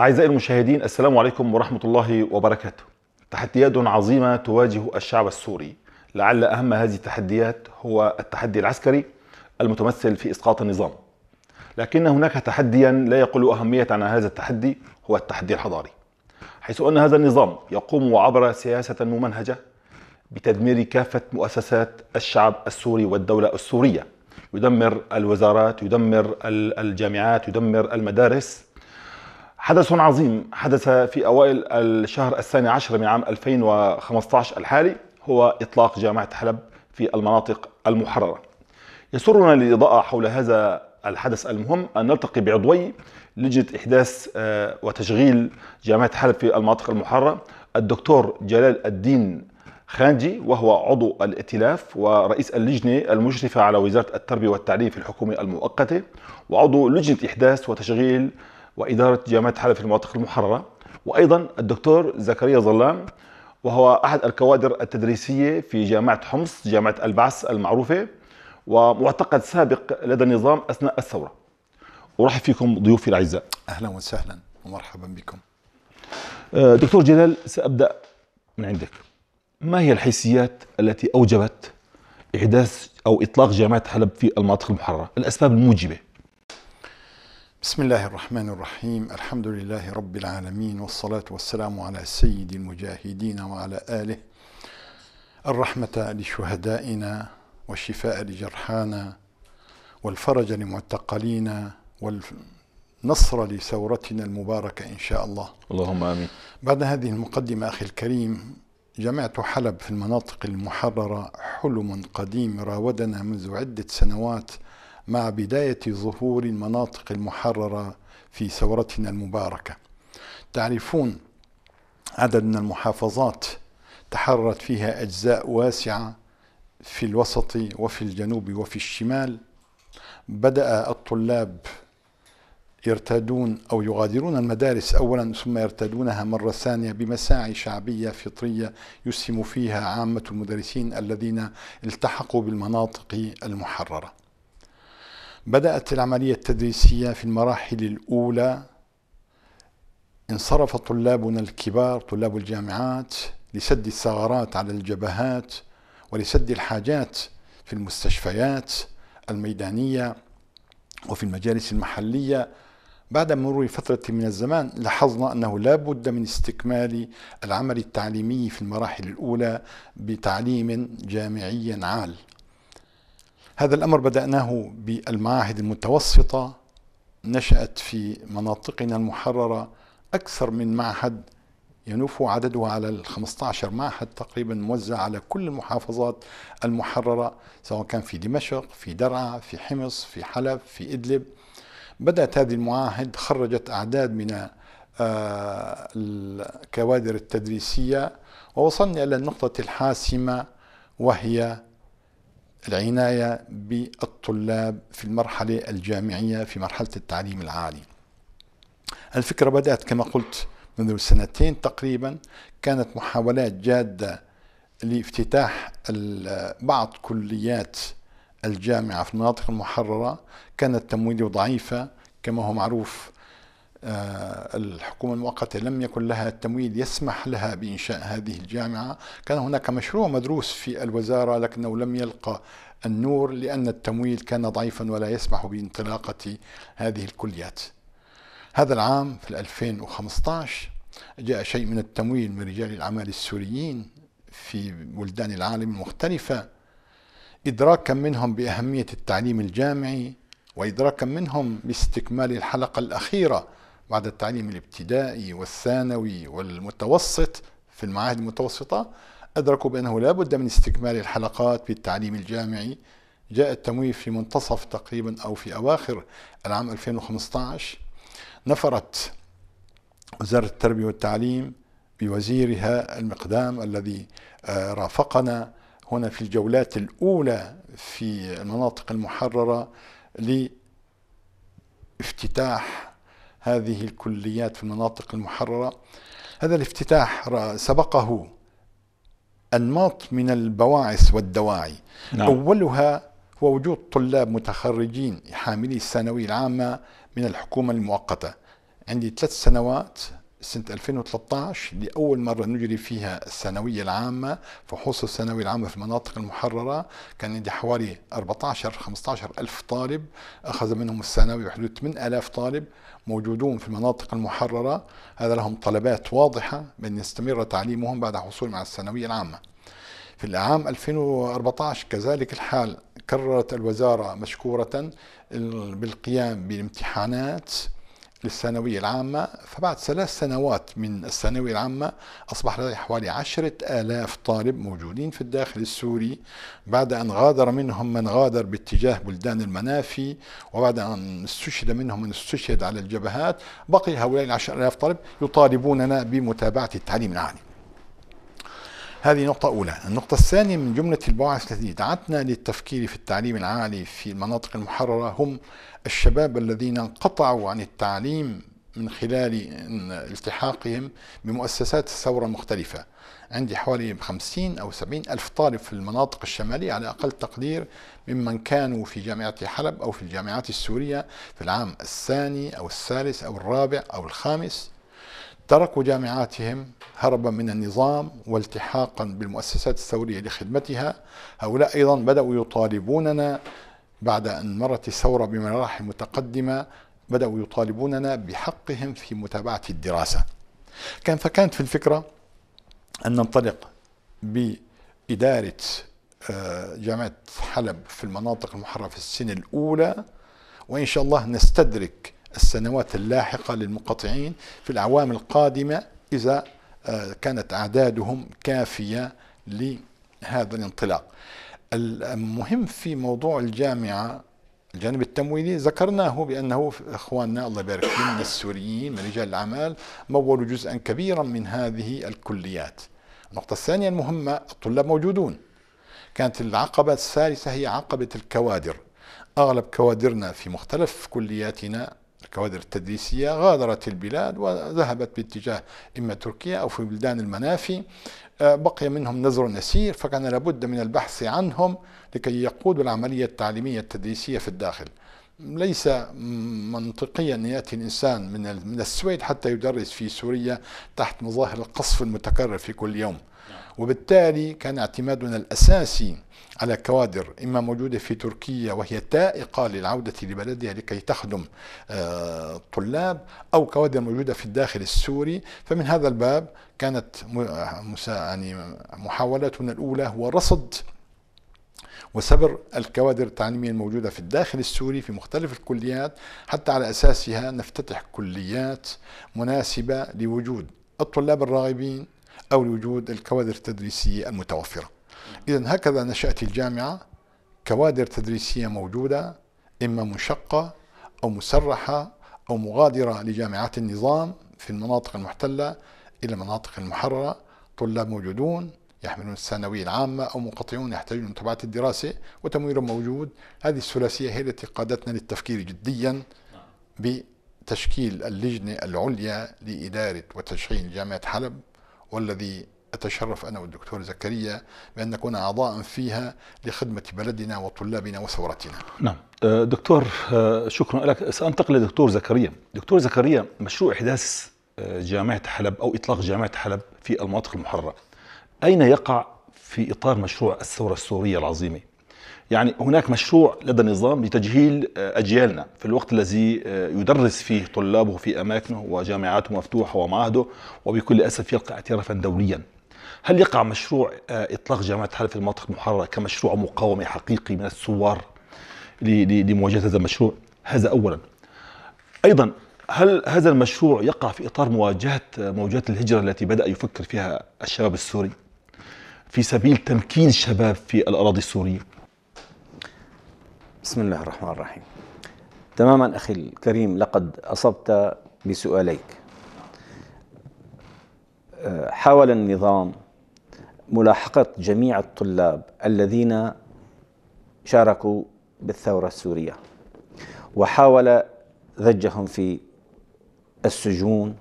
أعزائي المشاهدين السلام عليكم ورحمة الله وبركاته تحديات عظيمة تواجه الشعب السوري لعل أهم هذه التحديات هو التحدي العسكري المتمثل في إسقاط النظام لكن هناك تحديا لا يقل أهمية عن هذا التحدي هو التحدي الحضاري حيث أن هذا النظام يقوم عبر سياسة ممنهجة بتدمير كافة مؤسسات الشعب السوري والدولة السورية يدمر الوزارات يدمر الجامعات يدمر المدارس حدث عظيم حدث في أوائل الشهر الثاني عشر من عام 2015 الحالي هو إطلاق جامعة حلب في المناطق المحررة يسرنا للإضاءة حول هذا الحدث المهم أن نلتقي بعضوي لجنة إحداث آه، وتشغيل جامعة حلب في المناطق المحررة الدكتور جلال الدين خانجي وهو عضو الائتلاف ورئيس اللجنة المشرفة على وزارة التربية والتعليم في الحكومة المؤقتة وعضو لجنة إحداث وتشغيل وإدارة جامعة حلب في المناطق المحررة وأيضا الدكتور زكريا ظلام وهو أحد الكوادر التدريسية في جامعة حمص جامعة البعث المعروفة ومعتقد سابق لدى النظام أثناء الثورة ورحب فيكم ضيوفي الأعزاء أهلا وسهلا ومرحبا بكم أه، دكتور جلال سأبدأ من عندك ما هي الحيثيات التي أوجبت إحداث أو إطلاق جامعة حلب في المناطق المحررة الأسباب الموجبة بسم الله الرحمن الرحيم الحمد لله رب العالمين والصلاة والسلام على سيد المجاهدين وعلى آله الرحمة لشهدائنا والشفاء لجرحانا والفرج لمعتقلينا والنصر لثورتنا المباركة إن شاء الله اللهم آمين بعد هذه المقدمة أخي الكريم جامعة حلب في المناطق المحررة حلم قديم راودنا منذ عدة سنوات مع بداية ظهور المناطق المحررة في ثورتنا المباركة تعرفون عدد من المحافظات تحررت فيها أجزاء واسعة في الوسط وفي الجنوب وفي الشمال بدأ الطلاب يرتادون أو يغادرون المدارس أولا ثم يرتادونها مرة ثانية بمساعي شعبية فطرية يسهم فيها عامة المدرسين الذين التحقوا بالمناطق المحررة بدأت العملية التدريسية في المراحل الأولى انصرف طلابنا الكبار طلاب الجامعات لسد الثغرات على الجبهات ولسد الحاجات في المستشفيات الميدانية وفي المجالس المحلية بعد مرور فترة من الزمان لاحظنا أنه لا بد من استكمال العمل التعليمي في المراحل الأولى بتعليم جامعي عال هذا الأمر بدأناه بالمعاهد المتوسطة نشأت في مناطقنا المحررة أكثر من معهد ينوف عدده على ال 15 معهد تقريبا موزع على كل المحافظات المحررة سواء كان في دمشق في درعا في حمص في حلب في إدلب بدأت هذه المعاهد خرجت أعداد من آه، الكوادر التدريسية ووصلنا إلى النقطة الحاسمة وهي العناية بالطلاب في المرحلة الجامعية في مرحلة التعليم العالي الفكرة بدأت كما قلت منذ سنتين تقريبا كانت محاولات جادة لافتتاح بعض كليات الجامعة في المناطق المحررة كانت تمويله ضعيفة كما هو معروف آه، الحكومة المؤقتة لم يكن لها التمويل يسمح لها بإنشاء هذه الجامعة كان هناك مشروع مدروس في الوزارة لكنه لم يلقى النور لأن التمويل كان ضعيفا ولا يسمح بانطلاقة هذه الكليات هذا العام في 2015 جاء شيء من التمويل من رجال الأعمال السوريين في بلدان العالم المختلفة إدراكا منهم بأهمية التعليم الجامعي وإدراكا منهم باستكمال الحلقة الأخيرة بعد التعليم الابتدائي والثانوي والمتوسط في المعاهد المتوسطة أدركوا بأنه لا بد من استكمال الحلقات بالتعليم الجامعي جاء التمويه في منتصف تقريبا أو في أواخر العام 2015 نفرت وزارة التربية والتعليم بوزيرها المقدام الذي آه، رافقنا هنا في الجولات الأولى في المناطق المحررة لافتتاح هذه الكليات في المناطق المحررة هذا الافتتاح سبقه أنماط من البواعث والدواعي نعم. أولها هو وجود طلاب متخرجين حاملي الثانوية العامة من الحكومة المؤقتة عندي ثلاث سنوات سنة 2013 لأول مرة نجري فيها الثانوية العامة فحوص الثانوية العامة في المناطق المحررة كان عندي حوالي 14 15 ألف طالب أخذ منهم الثانوي بحدود 8000 طالب موجودون في المناطق المحررة هذا لهم طلبات واضحة بأن يستمر تعليمهم بعد حصولهم على الثانوية العامة في العام 2014 كذلك الحال كررت الوزارة مشكورة بالقيام بامتحانات للثانوية العامة فبعد ثلاث سنوات من الثانوية العامة أصبح لدي حوالي عشرة آلاف طالب موجودين في الداخل السوري بعد أن غادر منهم من غادر باتجاه بلدان المنافي وبعد أن استشهد منهم من استشهد على الجبهات بقي هؤلاء العشرة آلاف طالب يطالبوننا بمتابعة التعليم العالي هذه نقطة أولى النقطة الثانية من جملة البواعث التي دعتنا للتفكير في التعليم العالي في المناطق المحررة هم الشباب الذين انقطعوا عن التعليم من خلال التحاقهم بمؤسسات الثورة المختلفة عندي حوالي 50 أو 70 ألف طالب في المناطق الشمالية على أقل تقدير ممن كانوا في جامعة حلب أو في الجامعات السورية في العام الثاني أو الثالث أو الرابع أو الخامس تركوا جامعاتهم هربا من النظام والتحاقا بالمؤسسات الثورية لخدمتها هؤلاء أيضا بدأوا يطالبوننا بعد أن مرت الثورة بمراحل متقدمة بدأوا يطالبوننا بحقهم في متابعة الدراسة كان فكانت في الفكرة أن ننطلق بإدارة آه، جامعة حلب في المناطق المحررة في السنة الأولى وإن شاء الله نستدرك السنوات اللاحقة للمنقطعين في الأعوام القادمة إذا آه، كانت أعدادهم كافية لهذا الانطلاق المهم في موضوع الجامعة الجانب التمويلي ذكرناه بأنه إخواننا الله يبارك فيهم من السوريين من رجال الأعمال مولوا جزءا كبيرا من هذه الكليات النقطة الثانية المهمة الطلاب موجودون كانت العقبة الثالثة هي عقبة الكوادر أغلب كوادرنا في مختلف كلياتنا الكوادر التدريسية غادرت البلاد وذهبت باتجاه إما تركيا أو في بلدان المنافي آه، بقي منهم نذر نسير فكان لابد من البحث عنهم لكي يقودوا العملية التعليمية التدريسية في الداخل ليس منطقيا ان ياتي الانسان من من السويد حتى يدرس في سوريا تحت مظاهر القصف المتكرر في كل يوم وبالتالي كان اعتمادنا الأساسي على كوادر إما موجودة في تركيا وهي تائقة للعودة لبلدها لكي تخدم الطلاب آه، أو كوادر موجودة في الداخل السوري فمن هذا الباب كانت يعني محاولتنا الأولى هو رصد وسبر الكوادر التعليمية الموجودة في الداخل السوري في مختلف الكليات حتى على أساسها نفتتح كليات مناسبة لوجود الطلاب الراغبين أو لوجود الكوادر التدريسية المتوفرة إذا هكذا نشأت الجامعة كوادر تدريسية موجودة إما منشقة أو مسرحة أو مغادرة لجامعات النظام في المناطق المحتلة إلى المناطق المحررة طلاب موجودون يحملون الثانوية العامة أو منقطعون يحتاجون متابعة الدراسة وتمويل موجود هذه الثلاثية هي التي قادتنا للتفكير جديا بتشكيل اللجنة العليا لإدارة وتشغيل جامعة حلب والذي أتشرف أنا والدكتور زكريا بأن نكون أعضاء فيها لخدمة بلدنا وطلابنا وثورتنا نعم آه، دكتور آه، شكرا لك سأنتقل لدكتور زكريا دكتور زكريا مشروع إحداث آه، جامعة حلب أو إطلاق جامعة حلب في المناطق المحررة أين يقع في إطار مشروع الثورة السورية العظيمة يعني هناك مشروع لدى النظام لتجهيل آه، أجيالنا في الوقت الذي آه، يدرس فيه طلابه في أماكنه وجامعاته مفتوحة ومعاهده وبكل أسف يلقى اعترافا دوليا هل يقع مشروع آه، إطلاق جامعة حلف في المناطق المحررة كمشروع مقاومة حقيقي من الثوار لمواجهة هذا المشروع هذا أولا أيضا هل هذا المشروع يقع في إطار مواجهة موجات الهجرة التي بدأ يفكر فيها الشباب السوري في سبيل تمكين الشباب في الأراضي السورية بسم الله الرحمن الرحيم تماما أخي الكريم لقد أصبت بسؤاليك أه، حاول النظام ملاحقة جميع الطلاب الذين شاركوا بالثورة السورية وحاول ذجهم في السجون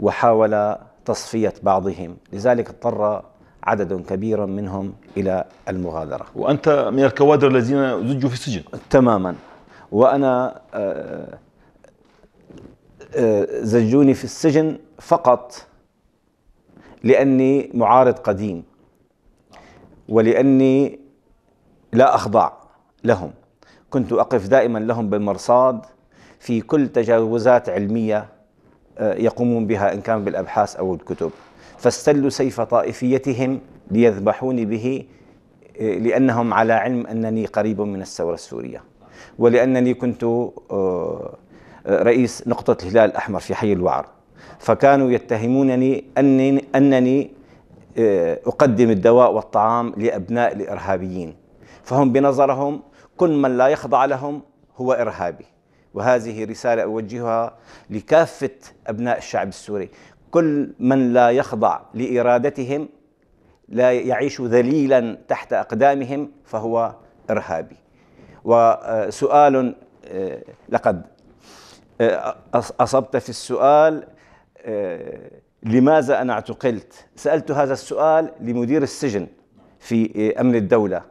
وحاول تصفية بعضهم لذلك اضطر عدد كبير منهم إلى المغادرة وأنت من الكوادر الذين زجوا في السجن تماما وأنا آه، آه، زجوني في السجن فقط لأني معارض قديم ولأني لا أخضع لهم كنت أقف دائما لهم بالمرصاد في كل تجاوزات علمية آه، يقومون بها إن كان بالأبحاث أو الكتب فاستلوا سيف طائفيتهم ليذبحوني به لأنهم على علم أنني قريب من الثورة السورية ولأنني كنت آه، آه، رئيس نقطة الهلال الأحمر في حي الوعر فكانوا يتهمونني أنني, أنني آه، أقدم الدواء والطعام لأبناء الإرهابيين فهم بنظرهم كل من لا يخضع لهم هو إرهابي وهذه رسالة أوجهها لكافة أبناء الشعب السوري كل من لا يخضع لإرادتهم لا يعيش ذليلا تحت أقدامهم فهو إرهابي وسؤال آه، لقد آه، أصبت في السؤال آه، لماذا أنا اعتقلت سألت هذا السؤال لمدير السجن في أمن الدولة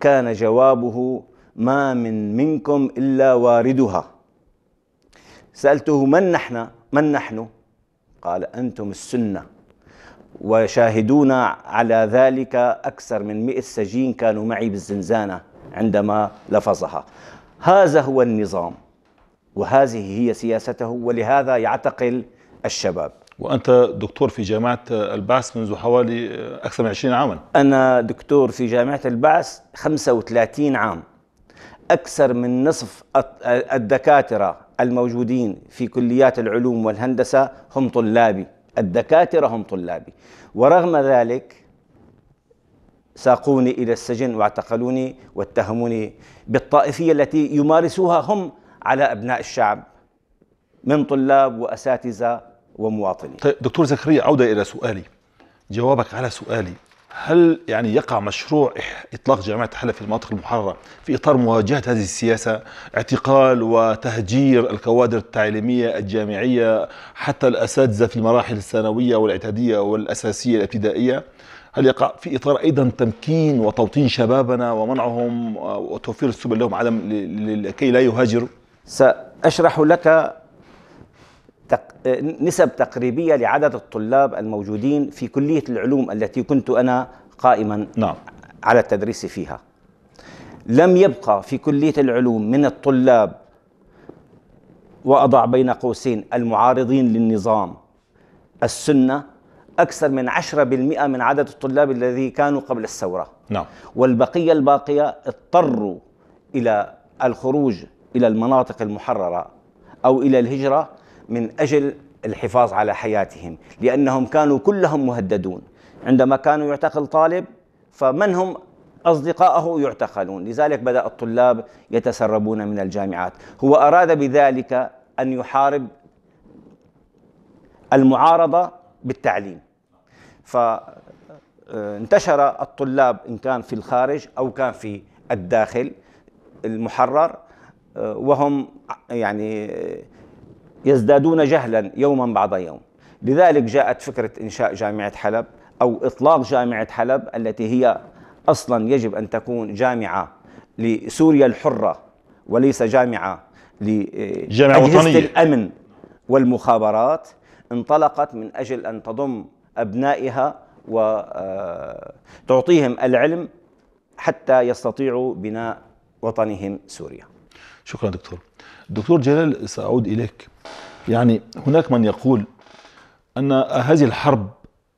كان جوابه ما من منكم إلا واردها سألته من نحن من نحن قال أنتم السنة وشاهدونا على ذلك أكثر من مئة سجين كانوا معي بالزنزانة عندما لفظها هذا هو النظام وهذه هي سياسته ولهذا يعتقل الشباب وأنت دكتور في جامعة البعث منذ حوالي أكثر من 20 عاما أنا دكتور في جامعة البعث 35 عام أكثر من نصف الدكاترة الموجودين في كليات العلوم والهندسة هم طلابي الدكاترة هم طلابي ورغم ذلك ساقوني إلى السجن واعتقلوني واتهموني بالطائفية التي يمارسوها هم على أبناء الشعب من طلاب وأساتذة ومواطنين طيب دكتور زكريا عودة إلى سؤالي جوابك على سؤالي هل يعني يقع مشروع إطلاق جامعة حلب في المناطق المحررة في إطار مواجهة هذه السياسة اعتقال وتهجير الكوادر التعليمية الجامعية حتى الأساتذة في المراحل الثانوية والاعدادية والأساسية الابتدائية هل يقع في إطار أيضا تمكين وتوطين شبابنا ومنعهم وتوفير السبل لهم عدم لكي لا يهاجروا سأشرح لك نسب تقريبية لعدد الطلاب الموجودين في كلية العلوم التي كنت أنا قائما نعم. على التدريس فيها لم يبقى في كلية العلوم من الطلاب وأضع بين قوسين المعارضين للنظام السنة أكثر من 10% من عدد الطلاب الذي كانوا قبل الثورة نعم. والبقية الباقية اضطروا إلى الخروج إلى المناطق المحررة أو إلى الهجرة من أجل الحفاظ على حياتهم لأنهم كانوا كلهم مهددون عندما كانوا يعتقل طالب فمن هم أصدقائه يعتقلون لذلك بدأ الطلاب يتسربون من الجامعات هو أراد بذلك أن يحارب المعارضة بالتعليم فانتشر آه، الطلاب إن كان في الخارج أو كان في الداخل المحرر آه، وهم يعني آه، يزدادون جهلا يوما بعد يوم لذلك جاءت فكرة إنشاء جامعة حلب أو إطلاق جامعة حلب التي هي أصلا يجب أن تكون جامعة لسوريا الحرة وليس جامعة لأجهزة الأمن والمخابرات انطلقت من أجل أن تضم أبنائها وتعطيهم آه، العلم حتى يستطيعوا بناء وطنهم سوريا شكرا دكتور دكتور جلال سأعود إليك يعني هناك من يقول أن هذه الحرب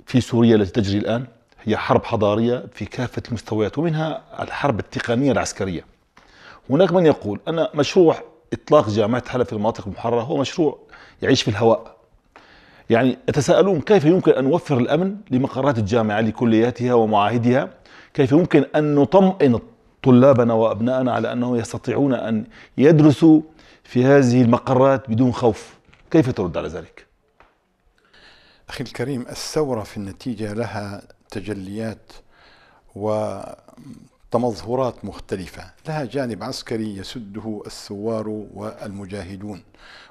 في سوريا التي تجري الآن هي حرب حضارية في كافة المستويات ومنها الحرب التقنية العسكرية هناك من يقول أن مشروع إطلاق جامعة حلب في المناطق المحررة هو مشروع يعيش في الهواء يعني يتساءلون كيف يمكن أن نوفر الأمن لمقرات الجامعة لكلياتها ومعاهدها كيف يمكن أن نطمئن طلابنا وأبناءنا على أنهم يستطيعون أن يدرسوا في هذه المقرات بدون خوف كيف ترد على ذلك؟ أخي الكريم الثورة في النتيجة لها تجليات وتمظهرات مختلفة لها جانب عسكري يسده الثوار والمجاهدون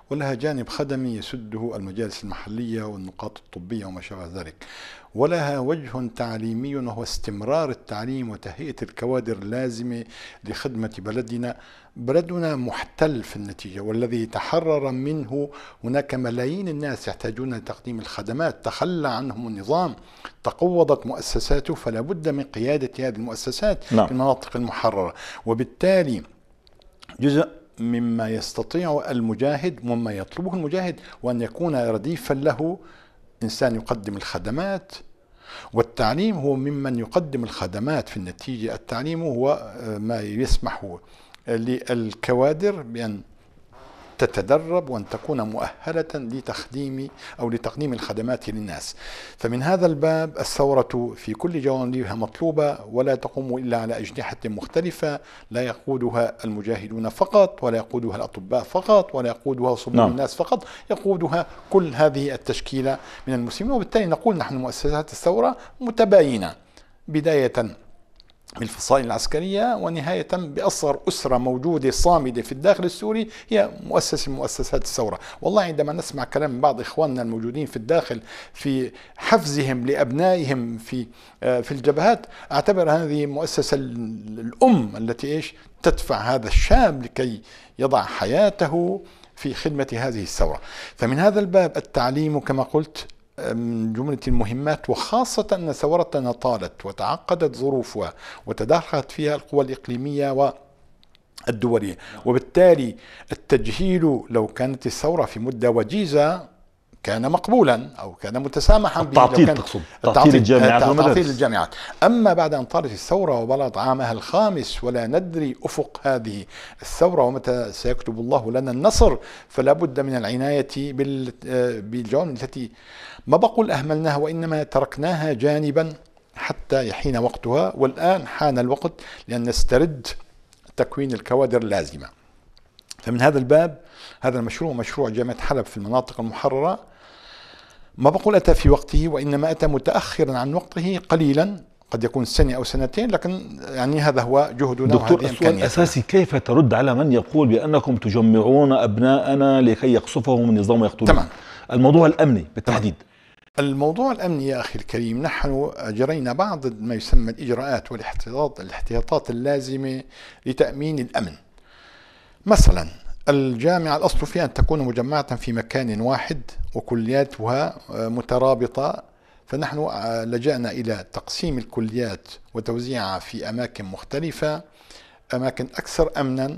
ولها جانب خدمي يسده المجالس المحلية والنقاط الطبية وما شابه ذلك ولها وجه تعليمي وهو استمرار التعليم وتهيئة الكوادر اللازمة لخدمة بلدنا بلدنا محتل في النتيجة والذي تحرر منه هناك ملايين الناس يحتاجون لتقديم الخدمات تخلى عنهم النظام تقوضت مؤسساته فلا بد من قيادة هذه المؤسسات لا. نعم. في المناطق المحررة وبالتالي جزء مما يستطيع المجاهد مما يطلبه المجاهد وأن يكون رديفا له إنسان يقدم الخدمات والتعليم هو ممن يقدم الخدمات في النتيجة التعليم هو آه، ما يسمح للكوادر بأن تتدرب وأن تكون مؤهلة لتخديم أو لتقديم الخدمات للناس فمن هذا الباب الثورة في كل جوانبها مطلوبة ولا تقوم إلا على أجنحة مختلفة لا يقودها المجاهدون فقط ولا يقودها الأطباء فقط ولا يقودها صمم نعم. الناس فقط يقودها كل هذه التشكيلة من المسلمين وبالتالي نقول نحن مؤسسات الثورة متباينة بداية بالفصائل العسكرية ونهاية بأصغر أسرة موجودة صامدة في الداخل السوري هي مؤسسة من مؤسسات الثورة والله عندما نسمع كلام بعض إخواننا الموجودين في الداخل في حفزهم لأبنائهم في آه، في الجبهات أعتبر هذه مؤسسة الأم التي إيش تدفع هذا الشاب لكي يضع حياته في خدمة هذه الثورة فمن هذا الباب التعليم كما قلت من جملة المهمات وخاصة أن ثورتنا طالت وتعقدت ظروفها وتدخلت فيها القوى الإقليمية و الدولية وبالتالي التجهيل لو كانت الثورة في مدة وجيزة كان مقبولا او كان متسامحا التعطيل تقصد تعطيل الجامعات تعطيل الجامعات اما بعد ان طالت الثوره وبلغت عامها الخامس ولا ندري افق هذه الثوره ومتى سيكتب الله لنا النصر فلا بد من العنايه بالجوانب التي ما بقول اهملناها وانما تركناها جانبا حتى يحين وقتها والان حان الوقت لان نسترد تكوين الكوادر اللازمه فمن هذا الباب هذا المشروع مشروع جامعة حلب في المناطق المحررة ما بقول أتى في وقته وإنما أتى متأخرا عن وقته قليلا قد يكون سنة أو سنتين لكن يعني هذا هو جهدنا دكتور السؤال أساسي كيف ترد على من يقول بأنكم تجمعون أبناءنا لكي يقصفهم النظام ويقتلهم تمام الموضوع الأمني بالتحديد تمام. الموضوع الأمني يا أخي الكريم نحن جرينا بعض ما يسمى الإجراءات والاحتياطات الاحتياطات اللازمة لتأمين الأمن مثلا الجامعة الأصل فيها أن تكون مجمعة في مكان واحد وكلياتها آه، مترابطة فنحن آه، لجأنا إلى تقسيم الكليات وتوزيعها في أماكن مختلفة أماكن أكثر أمنا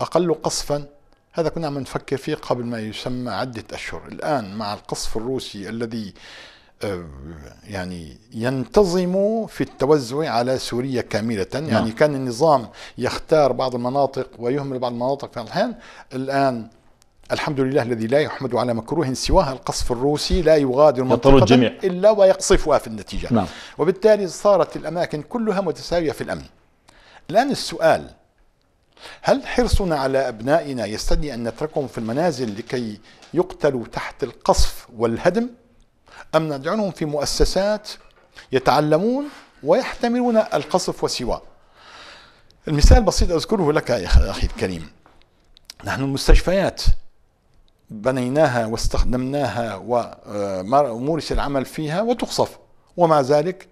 أقل قصفا هذا كنا عم نفكر فيه قبل ما يسمى عدة أشهر الآن مع القصف الروسي الذي آه، يعني ينتظموا في التوزع على سوريا كاملة نعم. يعني كان النظام يختار بعض المناطق ويهمل بعض المناطق في الحين الآن الحمد لله الذي لا يحمد على مكروه سواها القصف الروسي لا يغادر منطقة الجميع. إلا ويقصفها في النتيجة نعم. وبالتالي صارت الأماكن كلها متساوية في الأمن الآن السؤال هل حرصنا على أبنائنا يستدعي أن نتركهم في المنازل لكي يقتلوا تحت القصف والهدم؟ أم نجعلهم في مؤسسات يتعلمون ويحتملون القصف وسواه المثال بسيط أذكره لك يا أخي الكريم نحن المستشفيات بنيناها واستخدمناها ومورس آه، العمل فيها وتقصف ومع ذلك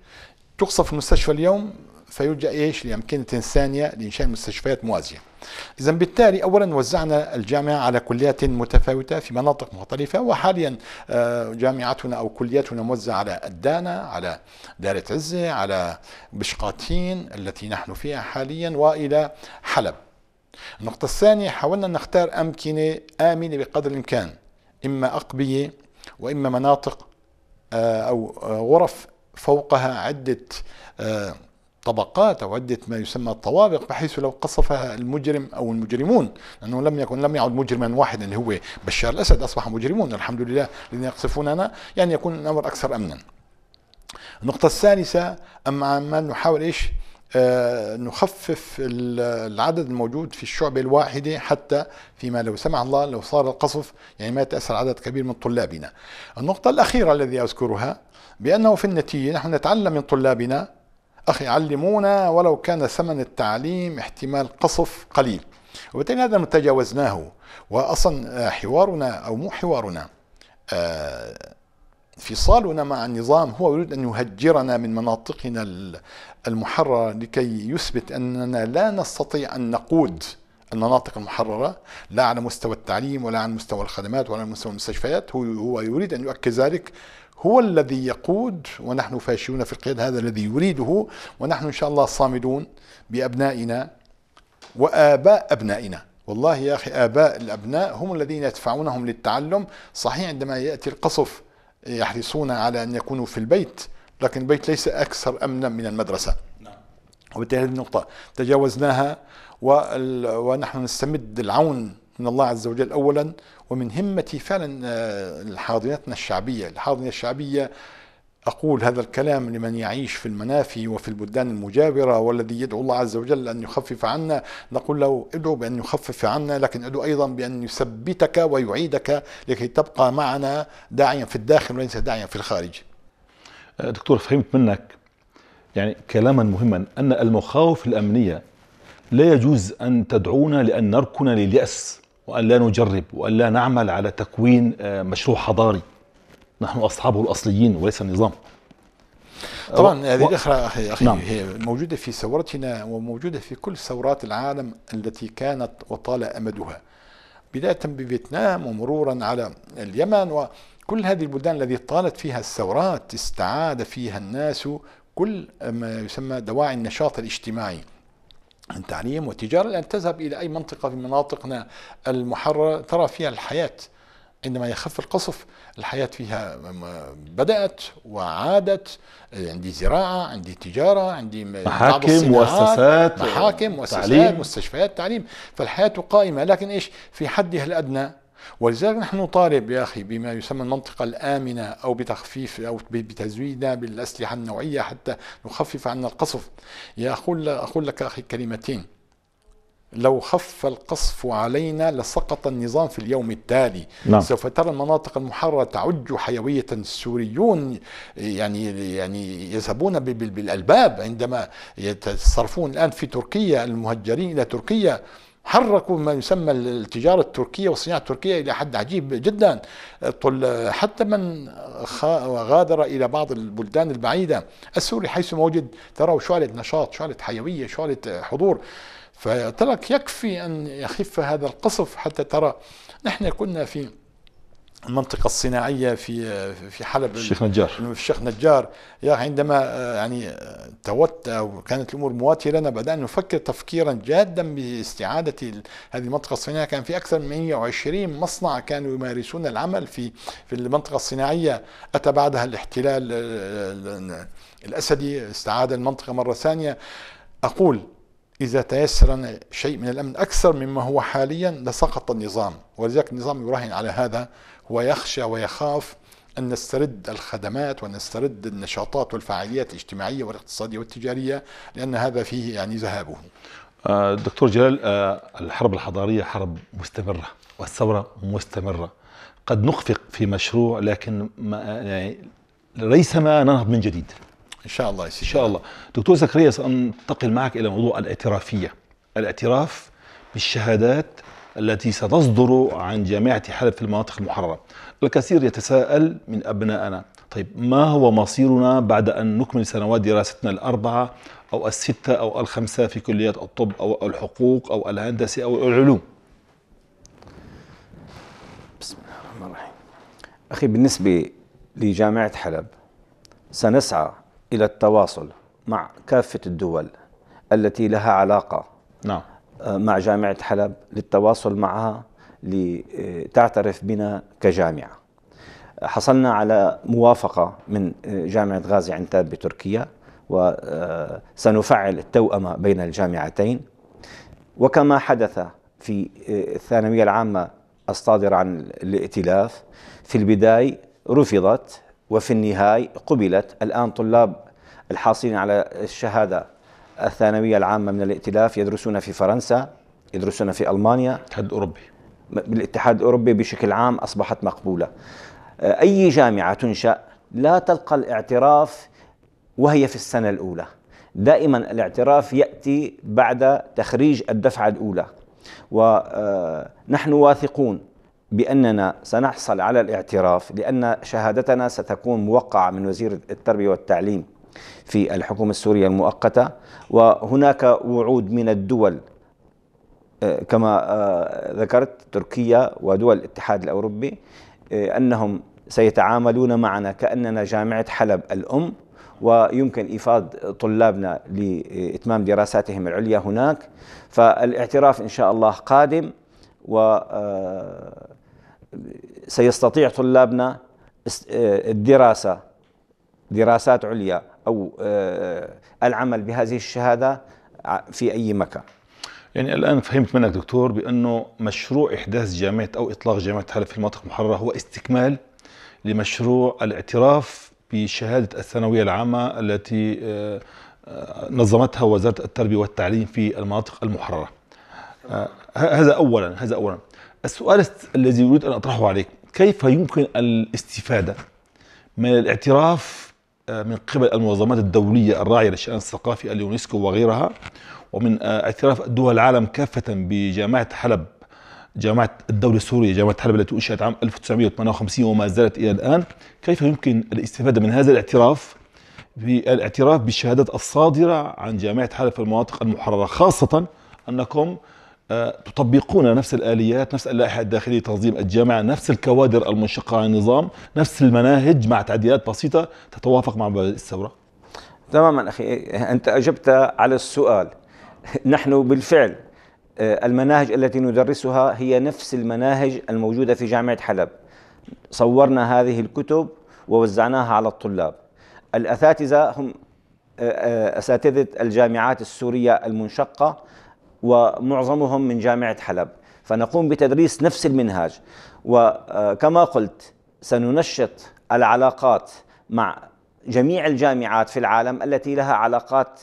تقصف المستشفى اليوم فيلجأ إيش لأمكنة ثانية لإنشاء مستشفيات موازية إذا بالتالي أولا وزعنا الجامعة على كليات متفاوتة في مناطق مختلفة وحاليا آه، جامعتنا أو كلياتنا موزعة على الدانة على دارة عزة على بشقاتين التي نحن فيها حاليا وإلى حلب النقطة الثانية حاولنا نختار أمكنة آمنة بقدر الإمكان إما أقبية وإما مناطق آه، أو آه، غرف فوقها عدة طبقات أو عدة ما يسمى الطوابق بحيث لو قصفها المجرم أو المجرمون لأنه لم يكن لم يعد مجرما واحدا اللي هو بشار الأسد أصبح مجرمون الحمد لله الذين يقصفوننا يعني يكون الأمر أكثر أمنا النقطة الثالثة أما ما نحاول إيش آه نخفف العدد الموجود في الشعبة الواحدة حتى فيما لو سمع الله لو صار القصف يعني ما يتأثر عدد كبير من طلابنا النقطة الأخيرة الذي أذكرها بأنه في النتيجة نحن نتعلم من طلابنا أخي علمونا ولو كان ثمن التعليم احتمال قصف قليل وبالتالي هذا ما تجاوزناه وأصلا آه، حوارنا أو مو حوارنا آه، انفصالنا مع النظام هو يريد أن يهجرنا من مناطقنا المحررة لكي يثبت أننا لا نستطيع أن نقود المناطق المحررة لا على مستوى التعليم ولا على مستوى الخدمات ولا على مستوى المستشفيات هو يريد أن يؤكد ذلك هو الذي يقود ونحن فاشلون في القيادة هذا الذي يريده ونحن إن شاء الله صامدون بأبنائنا وآباء أبنائنا والله يا أخي آباء الأبناء هم الذين يدفعونهم للتعلم صحيح عندما يأتي القصف يحرصون على أن يكونوا في البيت لكن البيت ليس أكثر أمنا من المدرسة نعم. وبالتالي هذه النقطة تجاوزناها ونحن نستمد العون من الله عز وجل أولا ومن همة فعلا آه، حاضنتنا الشعبية الحاضنة الشعبية أقول هذا الكلام لمن يعيش في المنافي وفي البلدان المجاورة والذي يدعو الله عز وجل أن يخفف عنا نقول له ادعو بأن يخفف عنا لكن ادعو أيضا بأن يثبتك ويعيدك لكي تبقى معنا داعيا في الداخل وليس داعيا في الخارج آه، دكتور فهمت منك يعني كلاما مهما أن المخاوف الأمنية لا يجوز أن تدعونا لأن نركن لليأس وأن لا نجرب وأن لا نعمل على تكوين آه، مشروع حضاري نحن أصحابه الأصليين وليس النظام طبعا هذه الأخرى أخي, أخي نعم. هي موجودة في ثورتنا وموجودة في كل ثورات العالم التي كانت وطال أمدها بداية بفيتنام ومرورا على اليمن وكل هذه البلدان التي طالت فيها الثورات استعاد فيها الناس كل ما يسمى دواعي النشاط الاجتماعي تعليم وتجارة لأن يعني تذهب إلى أي منطقة في مناطقنا المحررة ترى فيها الحياة عندما يخف القصف الحياة فيها بدأت وعادت عندي زراعة عندي تجارة عندي محاكم مؤسسات محاكم مؤسسات مستشفيات تعليم فالحياة قائمة لكن إيش في حدها الأدنى ولذلك نحن نطالب يا أخي بما يسمى المنطقة الآمنة أو بتخفيف أو بتزويدنا بالأسلحة النوعية حتى نخفف عنا القصف يا أقول, أقول لك أخي كلمتين لو خف القصف علينا لسقط النظام في اليوم التالي نعم. سوف ترى المناطق المحررة تعج حيوية السوريون يعني يعني يذهبون بالألباب عندما يتصرفون الآن في تركيا المهجرين إلى تركيا حركوا ما يسمى التجارة التركية والصناعة التركية إلى حد عجيب جدا حتى من غادر إلى بعض البلدان البعيدة السوري حيث موجود ترى شعلة نشاط شعلة حيوية شعلة حضور فترك يكفي أن يخف هذا القصف حتى ترى نحن كنا في المنطقة الصناعية في في حلب الشيخ نجار الشيخ نجار يا عندما آه، يعني آه، توتر وكانت الامور مواتيه لنا بدانا نفكر تفكيرا جادا باستعاده هذه المنطقه الصناعيه كان في اكثر من 120 مصنع كانوا يمارسون العمل في في المنطقه الصناعيه اتى بعدها الاحتلال آه، الاسدي استعاد المنطقه مره ثانيه اقول إذا تيسر شيء من الأمن أكثر مما هو حاليا لسقط النظام ولذلك النظام يراهن على هذا ويخشى ويخاف أن نسترد الخدمات ونسترد النشاطات والفعاليات الاجتماعية والاقتصادية والتجارية لأن هذا فيه يعني ذهابه آه، دكتور جلال آه، الحرب الحضارية حرب مستمرة والثورة مستمرة قد نخفق في مشروع لكن ما يعني ليسما ننهض من جديد ان شاء الله ان شاء الله دكتور زكريا سانتقل معك الى موضوع الاعترافيه الاعتراف بالشهادات التي ستصدر عن جامعه حلب في المناطق المحرره الكثير يتساءل من أبنائنا طيب ما هو مصيرنا بعد أن نكمل سنوات دراستنا الأربعة أو الستة أو الخمسة في كليات الطب أو الحقوق أو الهندسة أو العلوم بسم الله الرحمن الرحيم أخي بالنسبة لجامعة حلب سنسعى إلى التواصل مع كافة الدول التي لها علاقة نعم. آه، مع جامعة حلب للتواصل معها لتعترف بنا كجامعة حصلنا على موافقة من آه، جامعة غازي عنتاب بتركيا وسنفعل آه، التوأمة بين الجامعتين وكما حدث في آه، الثانوية العامة الصادرة عن الائتلاف في البداية رفضت وفي النهاية قبلت الآن طلاب الحاصلين على الشهادة الثانوية العامة من الائتلاف يدرسون في فرنسا يدرسون في ألمانيا الاتحاد أوروبي بالاتحاد الاوروبي بشكل عام اصبحت مقبوله. آه، اي جامعه تنشا لا تلقى الاعتراف وهي في السنه الاولى. دائما الاعتراف ياتي بعد تخريج الدفعه الاولى. ونحن آه، واثقون باننا سنحصل على الاعتراف لان شهادتنا ستكون موقعه من وزير التربيه والتعليم في الحكومه السوريه المؤقته وهناك وعود من الدول كما آه، ذكرت تركيا ودول الاتحاد الأوروبي آه، أنهم سيتعاملون معنا كأننا جامعة حلب الأم ويمكن إيفاد طلابنا لإتمام دراساتهم العليا هناك فالاعتراف إن شاء الله قادم و آه، سيستطيع طلابنا الدراسة دراسات عليا أو العمل بهذه الشهادة في أي مكان يعني الآن فهمت منك دكتور بأنه مشروع إحداث جامعة أو إطلاق جامعة حلب في المناطق المحررة هو استكمال لمشروع الاعتراف بشهادة الثانوية العامة التي آه، نظمتها وزارة التربية والتعليم في المناطق المحررة آه، هذا أولا هذا أولا السؤال الذي أريد أن أطرحه عليك كيف يمكن الاستفادة من الاعتراف آه، من قبل المنظمات الدولية الراعية للشأن الثقافي اليونسكو وغيرها ومن آه، اعتراف دول العالم كافة بجامعة حلب جامعة الدولة السورية جامعة حلب التي أنشئت عام 1958 وما زالت إلى الآن كيف يمكن الاستفادة من هذا الاعتراف بالاعتراف بالشهادات الصادرة عن جامعة حلب في المناطق المحررة خاصة أنكم آه، تطبقون نفس الآليات نفس اللائحة الداخلية لتنظيم الجامعة نفس الكوادر المنشقة عن النظام نفس المناهج مع تعديلات بسيطة تتوافق مع مبادئ الثورة تماما أخي أنت أجبت على السؤال نحن بالفعل آه، المناهج التي ندرسها هي نفس المناهج الموجودة في جامعة حلب صورنا هذه الكتب ووزعناها على الطلاب الأساتذة هم آه، آه، أساتذة الجامعات السورية المنشقة ومعظمهم من جامعة حلب فنقوم بتدريس نفس المنهاج وكما قلت سننشط العلاقات مع جميع الجامعات في العالم التي لها علاقات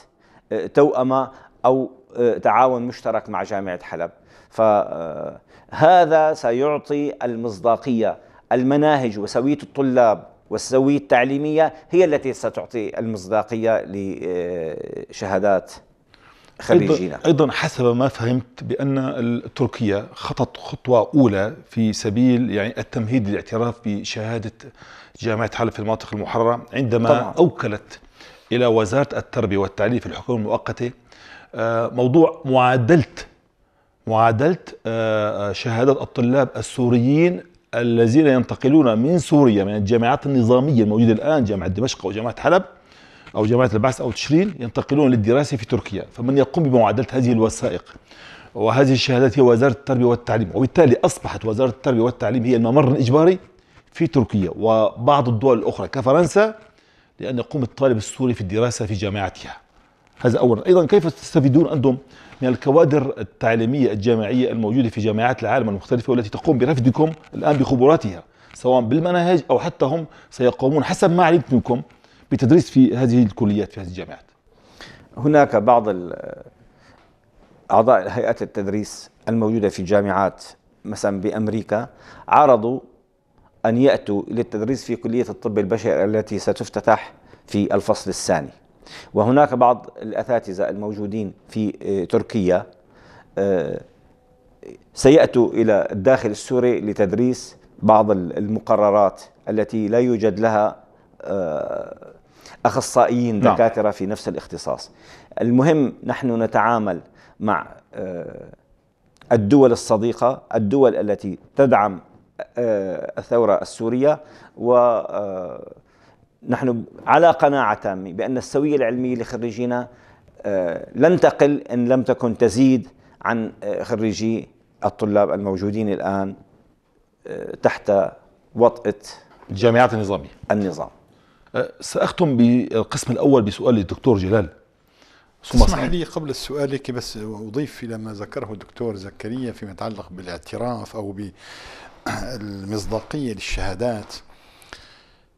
توأمة أو آه، تعاون مشترك مع جامعة حلب فهذا آه، سيعطي المصداقية المناهج وسوية الطلاب والسوية التعليمية هي التي ستعطي المصداقية لشهادات آه، خريجينا أيضا حسب ما فهمت بأن تركيا خطت خطوة أولى في سبيل يعني التمهيد للاعتراف بشهادة جامعة حلب في المناطق المحررة عندما طبعا. أوكلت إلى وزارة التربية والتعليم في الحكومة المؤقتة آه، موضوع معادله معادله آه، آه، شهادات الطلاب السوريين الذين ينتقلون من سوريا من الجامعات النظاميه الموجوده الان جامعه دمشق او جامعه حلب او جامعه البعث او تشرين ينتقلون للدراسه في تركيا فمن يقوم بمعادله هذه الوثائق وهذه الشهادات هي وزاره التربيه والتعليم وبالتالي اصبحت وزاره التربيه والتعليم هي الممر الاجباري في تركيا وبعض الدول الاخرى كفرنسا لان يقوم الطالب السوري في الدراسه في جامعتها هذا أولا أيضا كيف تستفيدون أنتم من الكوادر التعليمية الجامعية الموجودة في جامعات العالم المختلفة والتي تقوم برفدكم الآن بخبراتها سواء بالمناهج أو حتى هم سيقومون حسب ما علمت منكم بتدريس في هذه الكليات في هذه الجامعات هناك بعض أعضاء هيئات التدريس الموجودة في الجامعات مثلا بأمريكا عرضوا أن يأتوا للتدريس في كلية الطب البشري التي ستفتتح في الفصل الثاني وهناك بعض الأساتذة الموجودين في آه، تركيا آه، سيأتوا إلى الداخل السوري لتدريس بعض المقررات التي لا يوجد لها آه، أخصائيين نعم. دكاترة في نفس الاختصاص المهم نحن نتعامل مع الدول الصديقة الدول التي تدعم الثورة السورية و نحن على قناعة تامة بأن السوية العلمية لخريجينا آه، لن تقل إن لم تكن تزيد عن آه، خريجي الطلاب الموجودين الآن آه، تحت وطأة الجامعات النظامية النظام سأختم بالقسم الأول بسؤال للدكتور جلال اسمح لي قبل سؤالك بس أضيف إلى ما ذكره الدكتور زكريا فيما يتعلق بالاعتراف أو بالمصداقية للشهادات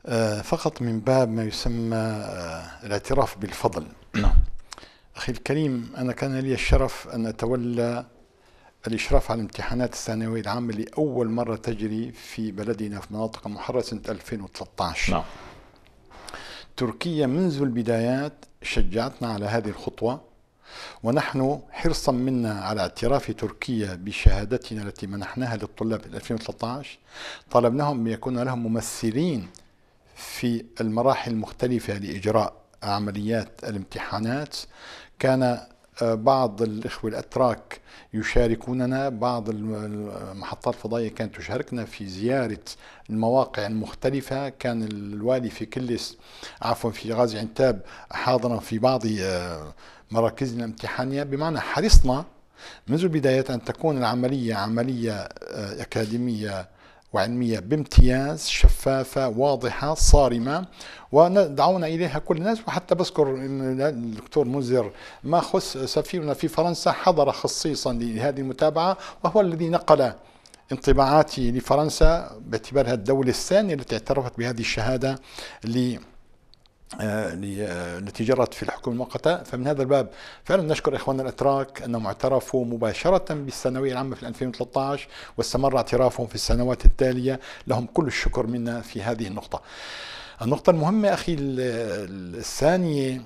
آه، فقط من باب ما يسمى آه، الاعتراف بالفضل نعم أخي الكريم أنا كان لي الشرف أن أتولى الإشراف على امتحانات الثانوية العامة لأول مرة تجري في بلدنا في مناطق محررة سنة 2013 نعم تركيا منذ البدايات شجعتنا على هذه الخطوة ونحن حرصا منا على اعتراف تركيا بشهادتنا التي منحناها للطلاب في 2013 طلبناهم أن يكون لهم ممثلين في المراحل المختلفة لإجراء عمليات الامتحانات كان آه، بعض الإخوة الأتراك يشاركوننا بعض المحطات الفضائية كانت تشاركنا في زيارة المواقع المختلفة كان الوالي في كلس عفوا في غازي عنتاب حاضرا في بعض آه، مراكزنا الامتحانية بمعنى حرصنا منذ البداية أن تكون العملية عملية آه، أكاديمية وعلمية بامتياز شفافة واضحة صارمة ودعونا إليها كل الناس وحتى بذكر الدكتور منذر خص سفيرنا في فرنسا حضر خصيصا لهذه المتابعة وهو الذي نقل انطباعاتي لفرنسا باعتبارها الدولة الثانية التي اعترفت بهذه الشهادة لفرنسا التي آه، آه، جرت في الحكم المؤقتة فمن هذا الباب فعلا نشكر إخواننا الأتراك أنهم اعترفوا مباشرة بالثانوية العامة في 2013 واستمر اعترافهم في السنوات التالية لهم كل الشكر منا في هذه النقطة النقطة المهمة أخي الثانية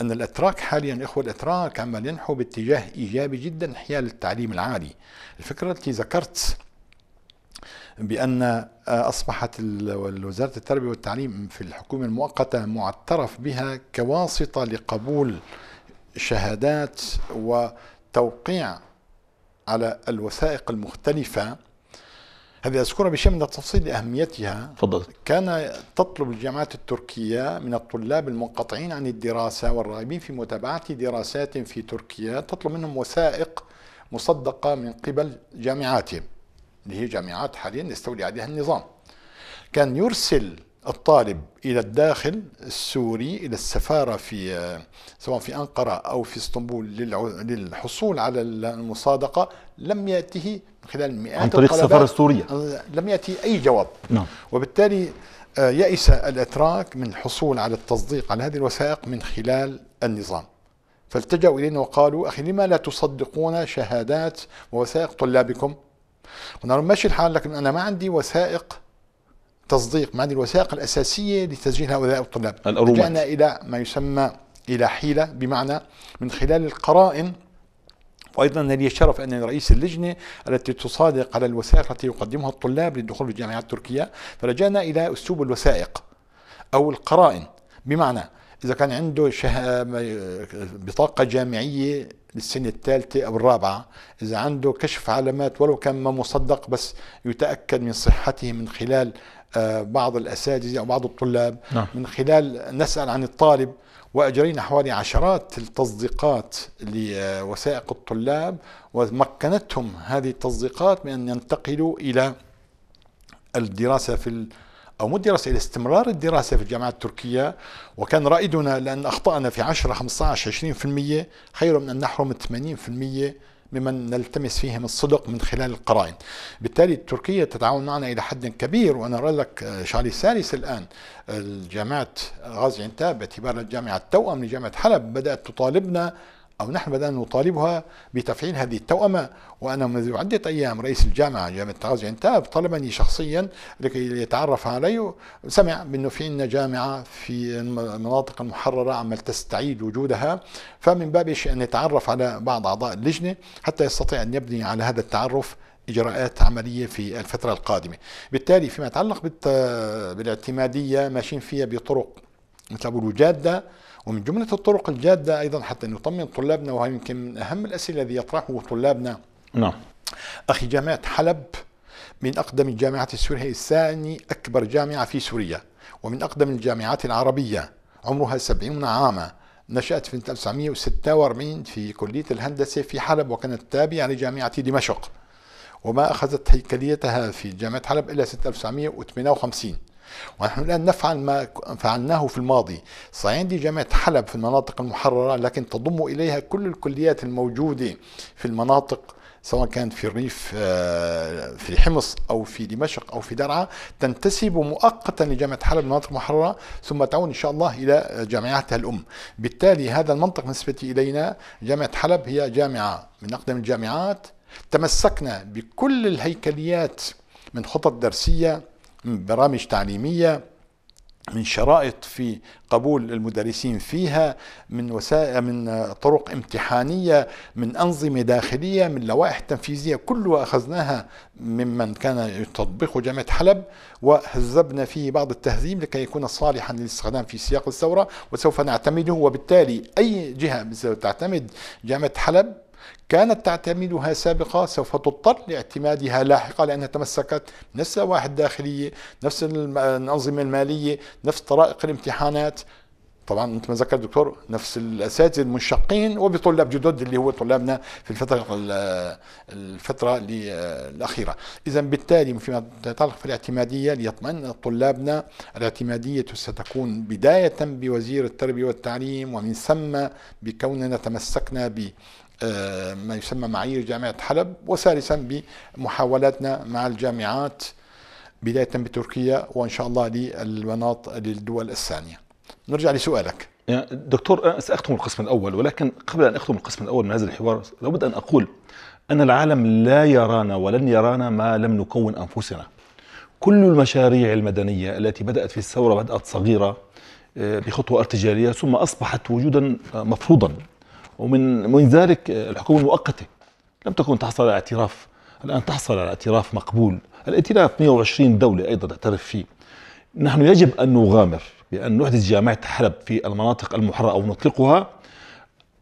أن الأتراك حاليا الإخوة الأتراك عم ينحوا باتجاه إيجابي جدا حيال التعليم العالي الفكرة التي ذكرت بأن آه، أصبحت وزارة التربية والتعليم في الحكومة المؤقتة معترف بها كواسطة لقبول شهادات وتوقيع على الوثائق المختلفة هذه أذكرها بشيء من التفصيل لأهميتها فضل. كان تطلب الجامعات التركية من الطلاب المنقطعين عن الدراسة والراغبين في متابعة دراسات في تركيا تطلب منهم وثائق مصدقة من قبل جامعاتهم اللي هي جامعات حاليا يستولي عليها النظام كان يرسل الطالب إلى الداخل السوري إلى السفارة في سواء في أنقرة أو في اسطنبول للحصول على المصادقة لم يأته خلال مئات عن طريق السفارة السورية لم يأتي أي جواب نعم. وبالتالي آه، يئس الأتراك من الحصول على التصديق على هذه الوثائق من خلال النظام فالتجأوا إلينا وقالوا أخي لما لا تصدقون شهادات ووثائق طلابكم كنا ماشي الحال لكن انا ما عندي وثائق تصديق ما عندي الوثائق الاساسيه لتسجيل هؤلاء الطلاب رجعنا الى ما يسمى الى حيله بمعنى من خلال القرائن وايضا لي الشرف انني رئيس اللجنه التي تصادق على الوثائق التي يقدمها الطلاب للدخول في الجامعات التركيه فرجعنا الى اسلوب الوثائق او القرائن بمعنى اذا كان عنده بطاقه جامعيه للسنة الثالثة أو الرابعة إذا عنده كشف علامات ولو كان ما مصدق بس يتأكد من صحته من خلال آه، بعض الأساتذة أو بعض الطلاب نعم. من خلال نسأل عن الطالب وأجرينا حوالي عشرات التصديقات لوثائق الطلاب ومكنتهم هذه التصديقات من أن ينتقلوا إلى الدراسة في أو مو إلى استمرار الدراسة في الجامعات التركية وكان رائدنا لأن أخطأنا في 10 15 20% خير من أن نحرم 80% ممن نلتمس فيهم الصدق من خلال القرائن بالتالي تركيا تتعاون معنا إلى حد كبير وأنا أرى لك آه، شعري الثالث الآن آه، الجامعة غازي عنتاب باعتبارها جامعة توأم لجامعة حلب بدأت تطالبنا أو نحن بدأنا نطالبها بتفعيل هذه التوأمة وأنا منذ عدة أيام رئيس الجامعة جامعة التغازي عنتاب طلبني شخصيا لكي يتعرف علي سمع بأنه في عندنا جامعة في المناطق المحررة عمل تستعيد وجودها فمن باب أن يتعرف على بعض أعضاء اللجنة حتى يستطيع أن يبني على هذا التعرف اجراءات عمليه في الفتره القادمه بالتالي فيما يتعلق بالاعتماديه ماشيين فيها بطرق مثل ابو جاده ومن جملة الطرق الجادة أيضا حتى نطمن طلابنا وهي يمكن من أهم الأسئلة الذي يطرحه طلابنا نعم أخي جامعة حلب من أقدم الجامعات السورية الثاني أكبر جامعة في سوريا ومن أقدم الجامعات العربية عمرها سبعين عاما نشأت في 1946 في كلية الهندسة في حلب وكانت تابعة لجامعة دمشق وما أخذت هيكليتها في جامعة حلب إلا 1958 ونحن الآن نفعل ما فعلناه في الماضي صحيح عندي جامعة حلب في المناطق المحررة لكن تضم إليها كل الكليات الموجودة في المناطق سواء كانت في الريف آه، في حمص او في دمشق او في درعا تنتسب مؤقتا لجامعه حلب المناطق المحرره ثم تعود ان شاء الله الى جامعاتها الام. بالتالي هذا المنطق بالنسبه الينا جامعه حلب هي جامعه من اقدم الجامعات تمسكنا بكل الهيكليات من خطط درسيه برامج تعليمية من شرائط في قبول المدرسين فيها من وسائل من طرق امتحانيه من انظمه داخليه من لوائح تنفيذيه كلها اخذناها ممن كان يطبقه جامعه حلب وهذبنا فيه بعض التهذيب لكي يكون صالحا للاستخدام في سياق الثوره وسوف نعتمده وبالتالي اي جهه تعتمد جامعه حلب كانت تعتمدها سابقة سوف تضطر لاعتمادها لاحقا لأنها تمسكت نفس اللوائح الداخلية نفس الأنظمة المالية نفس طرائق الامتحانات طبعا مثل ما ذكر الدكتور نفس الاساتذه المنشقين وبطلاب جدد اللي هو طلابنا في الفتره الفتره الاخيره، اذا بالتالي فيما يتعلق في الاعتماديه ليطمئن طلابنا الاعتماديه ستكون بدايه بوزير التربيه والتعليم ومن ثم بكوننا تمسكنا ب آه، ما يسمى معايير جامعة حلب وثالثا بمحاولاتنا مع الجامعات بداية بتركيا وإن شاء الله للمناط للدول الثانية نرجع لسؤالك دكتور أنا سأختم القسم الأول ولكن قبل أن أختم القسم الأول من هذا الحوار لابد أن أقول أن العالم لا يرانا ولن يرانا ما لم نكون أنفسنا كل المشاريع المدنية التي بدأت في الثورة بدأت صغيرة آه، بخطوة ارتجالية ثم أصبحت وجودا آه، مفروضا ومن من ذلك الحكومة المؤقتة لم تكن تحصل على اعتراف الآن تحصل على اعتراف مقبول الائتلاف 120 دولة أيضا تعترف فيه نحن يجب أن نغامر بأن نحدث جامعة حلب في المناطق المحررة أو نطلقها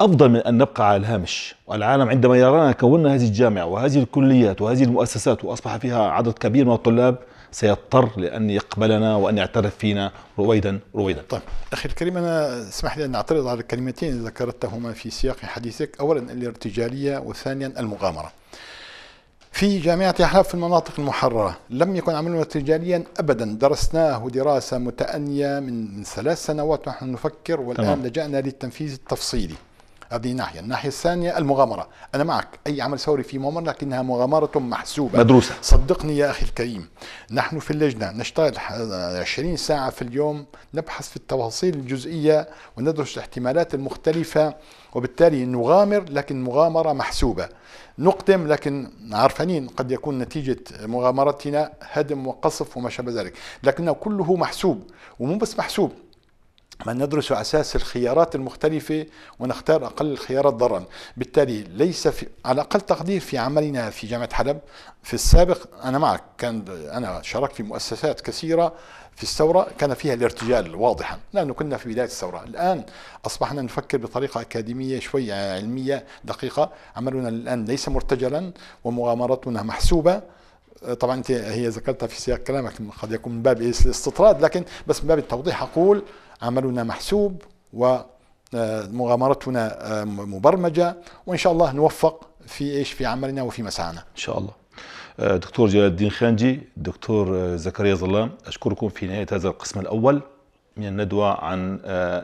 أفضل من أن نبقى على الهامش والعالم عندما يرانا كوننا هذه الجامعة وهذه الكليات وهذه المؤسسات وأصبح فيها عدد كبير من الطلاب سيضطر لأن يقبلنا وأن يعترف فينا رويدا رويدا طيب أخي الكريم أنا اسمح لي أن أعترض على الكلمتين ذكرتهما في سياق حديثك أولا الارتجالية وثانيا المغامرة في جامعة أحلاف في المناطق المحررة لم يكن عملنا ارتجاليا أبدا درسناه دراسة متأنية من ثلاث سنوات ونحن نفكر والآن لجأنا للتنفيذ التفصيلي هذه ناحية الناحية الثانية المغامرة أنا معك أي عمل ثوري في مؤامرة لكنها مغامرة محسوبة مدروسة صدقني يا أخي الكريم نحن في اللجنة نشتغل 20 ساعة في اليوم نبحث في التفاصيل الجزئية وندرس الاحتمالات المختلفة وبالتالي نغامر لكن مغامرة محسوبة نقدم لكن عرفانين قد يكون نتيجة مغامرتنا هدم وقصف وما شابه ذلك لكنه كله محسوب ومو بس محسوب ما ندرس اساس الخيارات المختلفه ونختار اقل الخيارات ضرا بالتالي ليس في على اقل تقدير في عملنا في جامعه حلب في السابق انا معك كان انا شاركت في مؤسسات كثيره في الثوره كان فيها الارتجال واضحا لانه كنا في بدايه الثوره، الان اصبحنا نفكر بطريقه اكاديميه شويه علميه دقيقه، عملنا الان ليس مرتجلا ومغامراتنا محسوبه طبعا انت هي ذكرتها في سياق كلامك قد يكون من باب الاستطراد لكن بس من باب التوضيح اقول عملنا محسوب ومغامرتنا آه، آه، مبرمجة وإن شاء الله نوفق في إيش في عملنا وفي مسعانا إن شاء الله آه، دكتور جلال الدين خانجي دكتور زكريا ظلام أشكركم في نهاية هذا القسم الأول من الندوة عن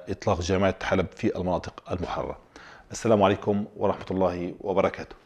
إطلاق جامعة حلب في المناطق المحررة السلام عليكم ورحمة الله وبركاته